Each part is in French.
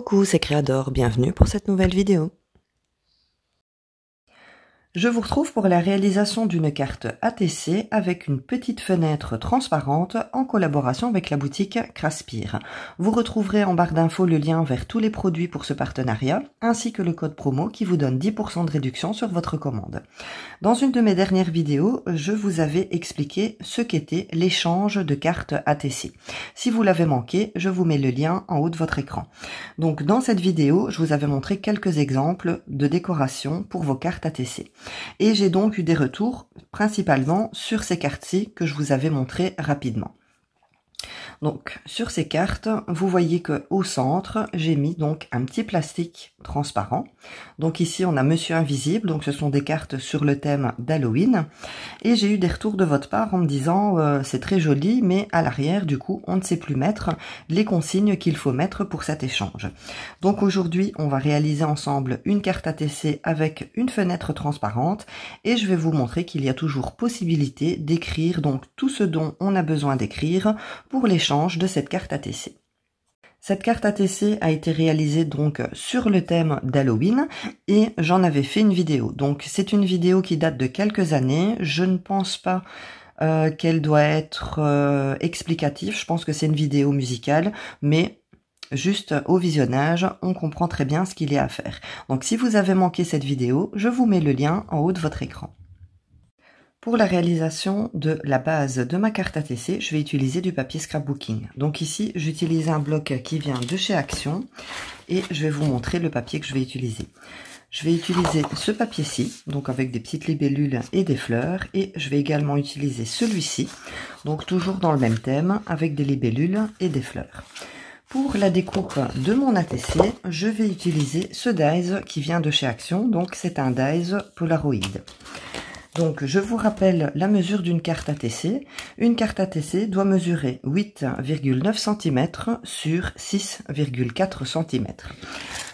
Coucou, c'est Créador, bienvenue pour cette nouvelle vidéo. Je vous retrouve pour la réalisation d'une carte ATC avec une petite fenêtre transparente en collaboration avec la boutique Craspire. Vous retrouverez en barre d'infos le lien vers tous les produits pour ce partenariat ainsi que le code promo qui vous donne 10% de réduction sur votre commande. Dans une de mes dernières vidéos, je vous avais expliqué ce qu'était l'échange de cartes ATC. Si vous l'avez manqué, je vous mets le lien en haut de votre écran. Donc dans cette vidéo, je vous avais montré quelques exemples de décoration pour vos cartes ATC. Et j'ai donc eu des retours principalement sur ces quartiers que je vous avais montrés rapidement. Donc sur ces cartes, vous voyez que au centre, j'ai mis donc un petit plastique transparent. Donc ici, on a Monsieur Invisible, donc ce sont des cartes sur le thème d'Halloween. Et j'ai eu des retours de votre part en me disant euh, c'est très joli, mais à l'arrière, du coup, on ne sait plus mettre les consignes qu'il faut mettre pour cet échange. Donc aujourd'hui, on va réaliser ensemble une carte ATC avec une fenêtre transparente et je vais vous montrer qu'il y a toujours possibilité d'écrire donc tout ce dont on a besoin d'écrire pour les de cette carte ATC. Cette carte ATC a été réalisée donc sur le thème d'Halloween et j'en avais fait une vidéo. Donc c'est une vidéo qui date de quelques années. Je ne pense pas euh, qu'elle doit être euh, explicative. Je pense que c'est une vidéo musicale, mais juste au visionnage, on comprend très bien ce qu'il y a à faire. Donc si vous avez manqué cette vidéo, je vous mets le lien en haut de votre écran. Pour la réalisation de la base de ma carte ATC, je vais utiliser du papier scrapbooking. Donc ici, j'utilise un bloc qui vient de chez Action et je vais vous montrer le papier que je vais utiliser. Je vais utiliser ce papier-ci, donc avec des petites libellules et des fleurs, et je vais également utiliser celui-ci, donc toujours dans le même thème, avec des libellules et des fleurs. Pour la découpe de mon ATC, je vais utiliser ce dies qui vient de chez Action, donc c'est un dies Polaroid. Donc, je vous rappelle la mesure d'une carte ATC. Une carte ATC doit mesurer 8,9 cm sur 6,4 cm.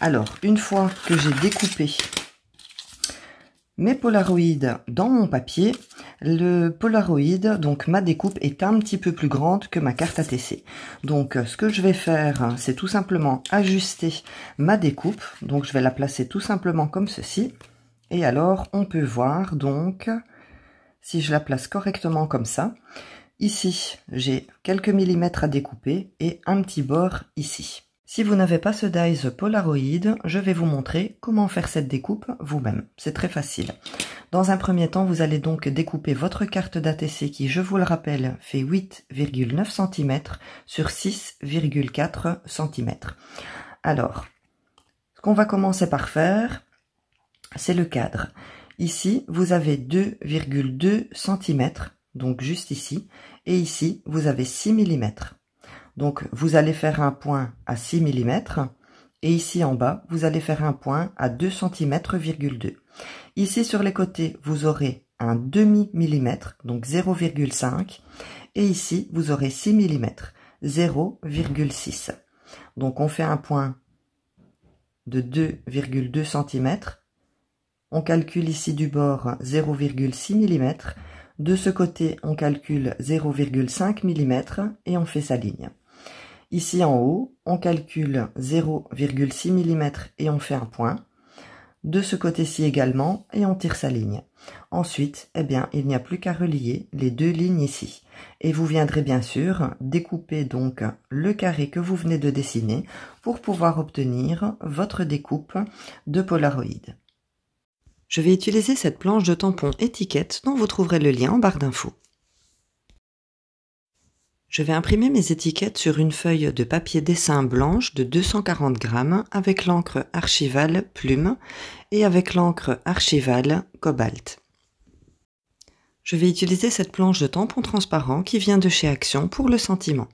Alors, une fois que j'ai découpé mes polaroïdes dans mon papier, le polaroïde, donc ma découpe, est un petit peu plus grande que ma carte ATC. Donc ce que je vais faire, c'est tout simplement ajuster ma découpe. Donc je vais la placer tout simplement comme ceci. Et alors, on peut voir donc, si je la place correctement comme ça, ici, j'ai quelques millimètres à découper et un petit bord ici. Si vous n'avez pas ce dies Polaroid, je vais vous montrer comment faire cette découpe vous-même. C'est très facile. Dans un premier temps, vous allez donc découper votre carte d'ATC qui, je vous le rappelle, fait 8,9 cm sur 6,4 cm. Alors, ce qu'on va commencer par faire, c'est le cadre. Ici, vous avez 2,2 cm, donc juste ici, et ici, vous avez 6 mm. Donc, vous allez faire un point à 6 mm, et ici en bas, vous allez faire un point à 2 cm,2. Ici, sur les côtés, vous aurez un demi millimètre, donc 0,5, et ici, vous aurez 6 mm, 0,6. Donc, on fait un point de 2,2 cm on calcule ici du bord 0,6 mm, de ce côté on calcule 0,5 mm et on fait sa ligne. Ici en haut, on calcule 0,6 mm et on fait un point. De ce côté-ci également et on tire sa ligne. Ensuite, eh bien, il n'y a plus qu'à relier les deux lignes ici. Et vous viendrez bien sûr découper donc le carré que vous venez de dessiner pour pouvoir obtenir votre découpe de Polaroid. Je vais utiliser cette planche de tampon étiquette dont vous trouverez le lien en barre d'infos. Je vais imprimer mes étiquettes sur une feuille de papier dessin blanche de 240 grammes avec l'encre archival plume et avec l'encre archival cobalt. Je vais utiliser cette planche de tampon transparent qui vient de chez Action pour le sentiment.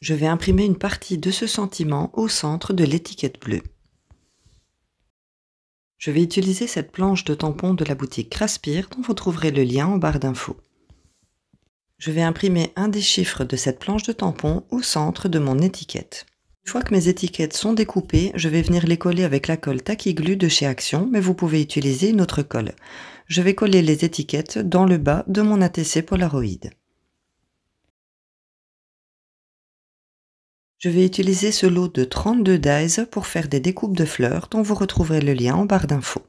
Je vais imprimer une partie de ce sentiment au centre de l'étiquette bleue. Je vais utiliser cette planche de tampon de la boutique Craspire dont vous trouverez le lien en barre d'infos. Je vais imprimer un des chiffres de cette planche de tampon au centre de mon étiquette. Une fois que mes étiquettes sont découpées, je vais venir les coller avec la colle Glue de chez Action, mais vous pouvez utiliser une autre colle. Je vais coller les étiquettes dans le bas de mon ATC Polaroid. Je vais utiliser ce lot de 32 dies pour faire des découpes de fleurs dont vous retrouverez le lien en barre d'infos.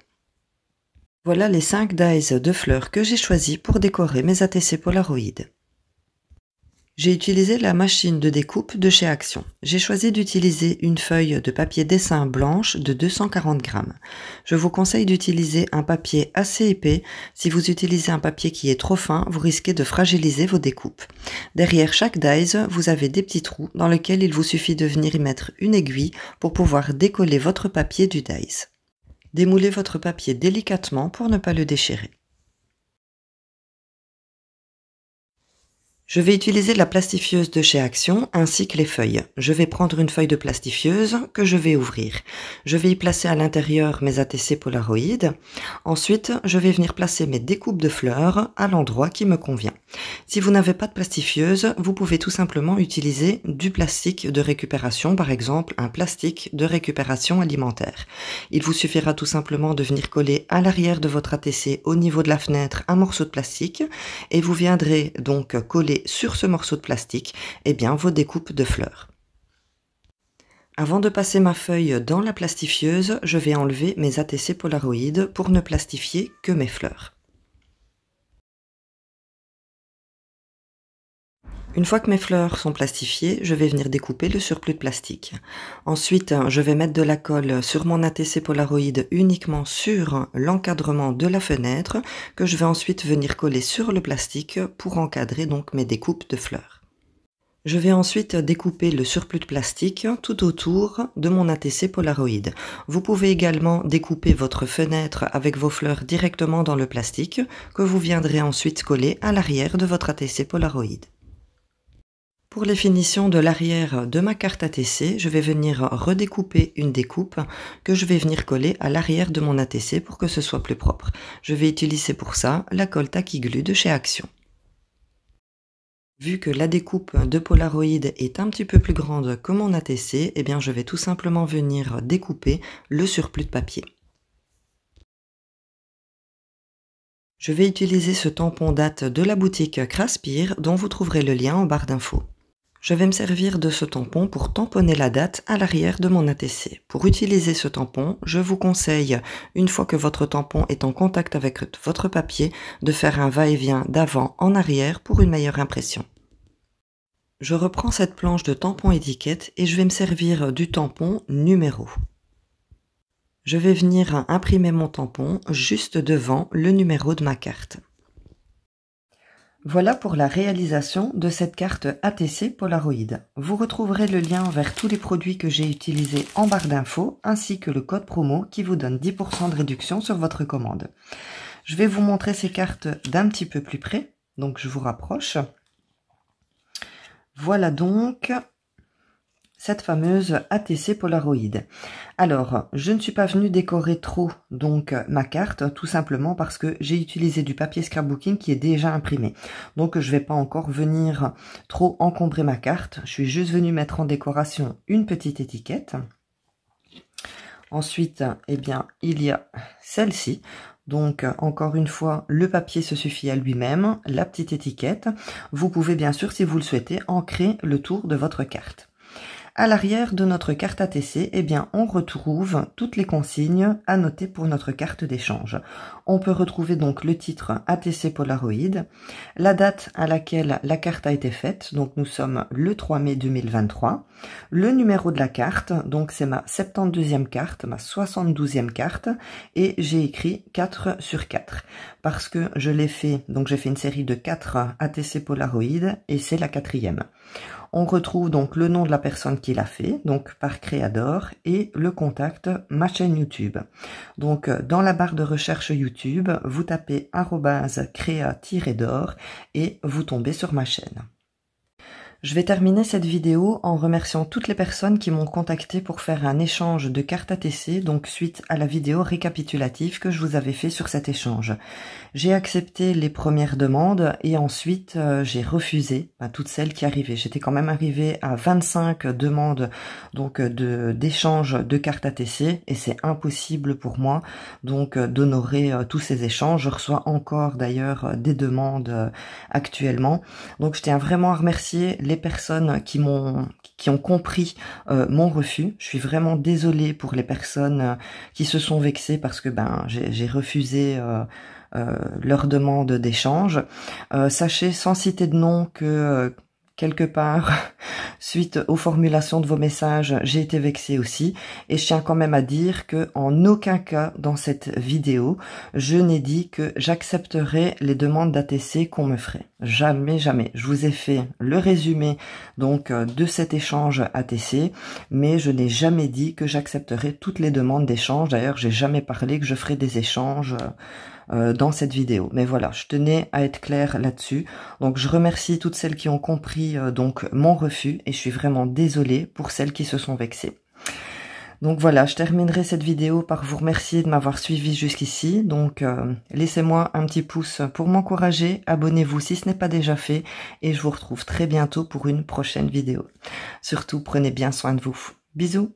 Voilà les 5 dies de fleurs que j'ai choisi pour décorer mes ATC Polaroid. J'ai utilisé la machine de découpe de chez Action. J'ai choisi d'utiliser une feuille de papier dessin blanche de 240 grammes. Je vous conseille d'utiliser un papier assez épais. Si vous utilisez un papier qui est trop fin, vous risquez de fragiliser vos découpes. Derrière chaque dice, vous avez des petits trous dans lesquels il vous suffit de venir y mettre une aiguille pour pouvoir décoller votre papier du dice. Démoulez votre papier délicatement pour ne pas le déchirer. Je vais utiliser la plastifieuse de chez Action ainsi que les feuilles. Je vais prendre une feuille de plastifieuse que je vais ouvrir. Je vais y placer à l'intérieur mes ATC Polaroid. Ensuite, je vais venir placer mes découpes de fleurs à l'endroit qui me convient. Si vous n'avez pas de plastifieuse, vous pouvez tout simplement utiliser du plastique de récupération, par exemple un plastique de récupération alimentaire. Il vous suffira tout simplement de venir coller à l'arrière de votre ATC au niveau de la fenêtre un morceau de plastique et vous viendrez donc coller sur ce morceau de plastique eh bien, vos découpes de fleurs. Avant de passer ma feuille dans la plastifieuse, je vais enlever mes ATC Polaroid pour ne plastifier que mes fleurs. Une fois que mes fleurs sont plastifiées, je vais venir découper le surplus de plastique. Ensuite, je vais mettre de la colle sur mon ATC Polaroid uniquement sur l'encadrement de la fenêtre que je vais ensuite venir coller sur le plastique pour encadrer donc mes découpes de fleurs. Je vais ensuite découper le surplus de plastique tout autour de mon ATC Polaroid. Vous pouvez également découper votre fenêtre avec vos fleurs directement dans le plastique que vous viendrez ensuite coller à l'arrière de votre ATC Polaroid. Pour les finitions de l'arrière de ma carte ATC, je vais venir redécouper une découpe que je vais venir coller à l'arrière de mon ATC pour que ce soit plus propre. Je vais utiliser pour ça la colle tacky de chez Action. Vu que la découpe de Polaroid est un petit peu plus grande que mon ATC, eh bien je vais tout simplement venir découper le surplus de papier. Je vais utiliser ce tampon date de la boutique Craspire dont vous trouverez le lien en barre d'infos je vais me servir de ce tampon pour tamponner la date à l'arrière de mon ATC. Pour utiliser ce tampon, je vous conseille, une fois que votre tampon est en contact avec votre papier, de faire un va-et-vient d'avant en arrière pour une meilleure impression. Je reprends cette planche de tampon étiquette et je vais me servir du tampon numéro. Je vais venir imprimer mon tampon juste devant le numéro de ma carte. Voilà pour la réalisation de cette carte ATC Polaroid. Vous retrouverez le lien vers tous les produits que j'ai utilisés en barre d'infos ainsi que le code promo qui vous donne 10% de réduction sur votre commande. Je vais vous montrer ces cartes d'un petit peu plus près, donc je vous rapproche. Voilà donc cette fameuse ATC Polaroid. Alors, je ne suis pas venue décorer trop donc ma carte, tout simplement parce que j'ai utilisé du papier scrapbooking qui est déjà imprimé. Donc, je vais pas encore venir trop encombrer ma carte. Je suis juste venue mettre en décoration une petite étiquette. Ensuite, eh bien, il y a celle-ci. Donc, encore une fois, le papier se suffit à lui-même, la petite étiquette. Vous pouvez bien sûr, si vous le souhaitez, ancrer le tour de votre carte. À l'arrière de notre carte ATC, eh bien, on retrouve toutes les consignes à noter pour notre carte d'échange. On peut retrouver donc le titre ATC Polaroid, la date à laquelle la carte a été faite, donc nous sommes le 3 mai 2023, le numéro de la carte, donc c'est ma 72e carte, ma 72e carte, et j'ai écrit 4 sur 4 parce que je l'ai fait, donc j'ai fait une série de 4 ATC Polaroid et c'est la quatrième. On retrouve donc le nom de la personne qui l'a fait, donc par Créador, et le contact, ma chaîne YouTube. Donc euh, dans la barre de recherche YouTube, vous tapez arrobase créa-d'or et vous tombez sur ma chaîne. Je vais terminer cette vidéo en remerciant toutes les personnes qui m'ont contacté pour faire un échange de cartes ATC, donc suite à la vidéo récapitulative que je vous avais fait sur cet échange. J'ai accepté les premières demandes et ensuite euh, j'ai refusé ben, toutes celles qui arrivaient. J'étais quand même arrivée à 25 demandes donc euh, de d'échange de cartes ATC et c'est impossible pour moi donc euh, d'honorer tous ces échanges. Je reçois encore d'ailleurs des demandes actuellement. Donc je tiens vraiment à remercier les personnes qui m'ont qui ont compris euh, mon refus. Je suis vraiment désolée pour les personnes euh, qui se sont vexées parce que ben j'ai refusé euh, leur demande d'échange. sachez sans citer de nom que quelque part suite aux formulations de vos messages, j'ai été vexée aussi et je tiens quand même à dire que en aucun cas dans cette vidéo, je n'ai dit que j'accepterais les demandes d'ATC qu'on me ferait. Jamais, jamais. Je vous ai fait le résumé donc de cet échange ATC, mais je n'ai jamais dit que j'accepterais toutes les demandes d'échange. D'ailleurs, j'ai jamais parlé que je ferais des échanges euh, dans cette vidéo. Mais voilà, je tenais à être claire là-dessus. Donc je remercie toutes celles qui ont compris euh, donc mon refus et je suis vraiment désolée pour celles qui se sont vexées. Donc voilà, je terminerai cette vidéo par vous remercier de m'avoir suivi jusqu'ici. Donc euh, laissez-moi un petit pouce pour m'encourager, abonnez-vous si ce n'est pas déjà fait et je vous retrouve très bientôt pour une prochaine vidéo. Surtout, prenez bien soin de vous. Bisous